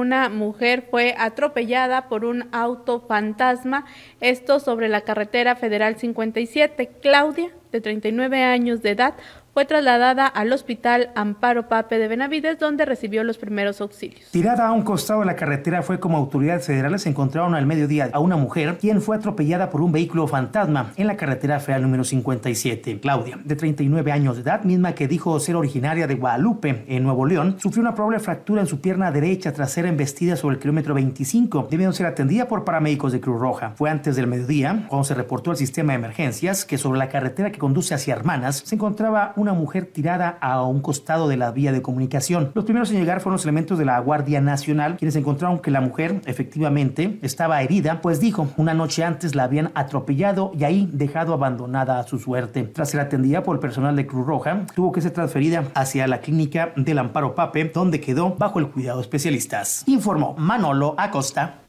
una mujer fue atropellada por un auto fantasma, esto sobre la carretera federal 57. Claudia, de 39 años de edad, fue trasladada al hospital Amparo Pape de Benavides, donde recibió los primeros auxilios. Tirada a un costado de la carretera fue como autoridades federales encontraron al mediodía a una mujer quien fue atropellada por un vehículo fantasma en la carretera federal número 57. Claudia, de 39 años de edad, misma que dijo ser originaria de Guadalupe, en Nuevo León, sufrió una probable fractura en su pierna derecha tras ser embestida sobre el kilómetro 25, debiendo ser atendida por paramédicos de Cruz Roja. Fue antes del mediodía, cuando se reportó al sistema de emergencias, que sobre la carretera que conduce hacia Hermanas se encontraba una mujer tirada a un costado de la vía de comunicación. Los primeros en llegar fueron los elementos de la Guardia Nacional, quienes encontraron que la mujer efectivamente estaba herida, pues dijo, una noche antes la habían atropellado y ahí dejado abandonada a su suerte. Tras ser atendida por el personal de Cruz Roja, tuvo que ser transferida hacia la clínica del Amparo Pape, donde quedó bajo el cuidado de especialistas. Informó Manolo Acosta.